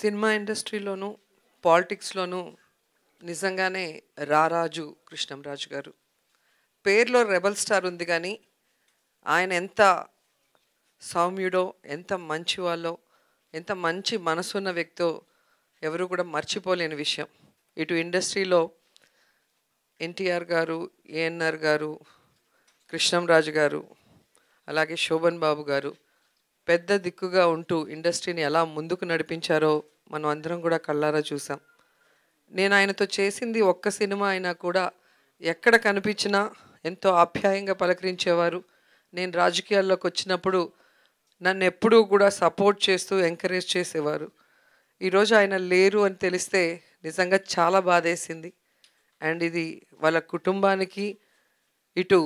cinema ఇండస్ట్రీలోనూ పాలిటిక్స్లోనూ నిజంగానే రారాజు కృష్ణంరాజు గారు పేరులో రెబల్ స్టార్ ఉంది కానీ ఆయన ఎంత సౌమ్యుడో ఎంత మంచి వాళ్ళో ఎంత మంచి మనసున్న వ్యక్తో ఎవరు కూడా మర్చిపోలేని విషయం ఇటు ఇండస్ట్రీలో ఎన్టీఆర్ గారు ఏఎన్ఆర్ గారు కృష్ణంరాజు గారు అలాగే శోభన్ బాబు గారు పెద్ద దిక్కుగా ఉంటూ ఇండస్ట్రీని ఎలా ముందుకు నడిపించారో మనం అందరం కూడా కళ్ళారా చూసాం నేను ఆయనతో చేసింది ఒక్క సినిమా అయినా కూడా ఎక్కడ కనిపించినా ఎంతో ఆప్యాయంగా పలకరించేవారు నేను రాజకీయాల్లోకి వచ్చినప్పుడు నన్ను ఎప్పుడూ కూడా సపోర్ట్ చేస్తూ ఎంకరేజ్ చేసేవారు ఈరోజు ఆయన లేరు అని తెలిస్తే నిజంగా చాలా బాధేసింది అండ్ ఇది వాళ్ళ కుటుంబానికి ఇటు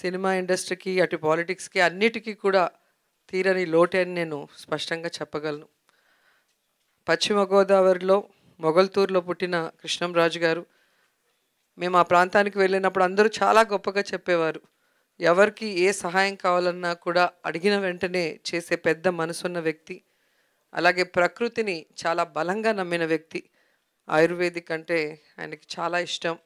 సినిమా ఇండస్ట్రీకి అటు పాలిటిక్స్కి అన్నిటికీ కూడా తీరని లోటే అని నేను స్పష్టంగా చెప్పగలను పశ్చిమ గోదావరిలో మొగల్తూరులో పుట్టిన కృష్ణం రాజు గారు మేము ఆ ప్రాంతానికి వెళ్ళినప్పుడు అందరూ చాలా గొప్పగా చెప్పేవారు ఎవరికి ఏ సహాయం కావాలన్నా కూడా అడిగిన వెంటనే చేసే పెద్ద మనసున్న వ్యక్తి అలాగే ప్రకృతిని చాలా బలంగా నమ్మిన వ్యక్తి ఆయుర్వేదిక్ అంటే ఆయనకి చాలా ఇష్టం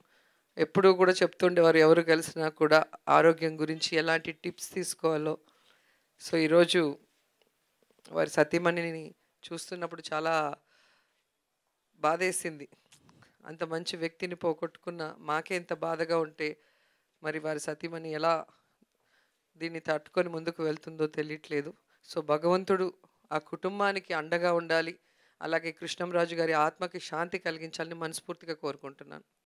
ఎప్పుడూ కూడా చెప్తుండేవారు ఎవరు కలిసినా కూడా ఆరోగ్యం గురించి ఎలాంటి టిప్స్ తీసుకోవాలో సో ఈరోజు వారి సతీమణిని చూస్తున్నప్పుడు చాలా బాధేసింది అంత మంచి వ్యక్తిని పోగొట్టుకున్న మాకే ఇంత బాధగా ఉంటే మరి వారి సతీమణి ఎలా దీన్ని తట్టుకొని ముందుకు వెళ్తుందో తెలియట్లేదు సో భగవంతుడు ఆ కుటుంబానికి అండగా ఉండాలి అలాగే కృష్ణంరాజు గారి ఆత్మకి శాంతి కలిగించాలని మనస్ఫూర్తిగా కోరుకుంటున్నాను